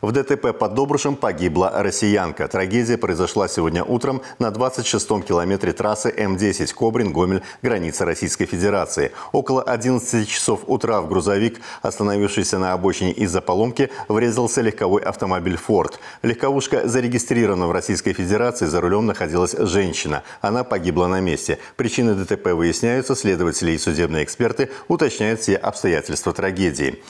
В ДТП под Добрушем погибла россиянка. Трагедия произошла сегодня утром на 26-м километре трассы М-10 Кобрин-Гомель, граница Российской Федерации. Около 11 часов утра в грузовик, остановившийся на обочине из-за поломки, врезался легковой автомобиль «Форд». Легковушка зарегистрирована в Российской Федерации, за рулем находилась женщина. Она погибла на месте. Причины ДТП выясняются, следователи и судебные эксперты уточняют все обстоятельства трагедии.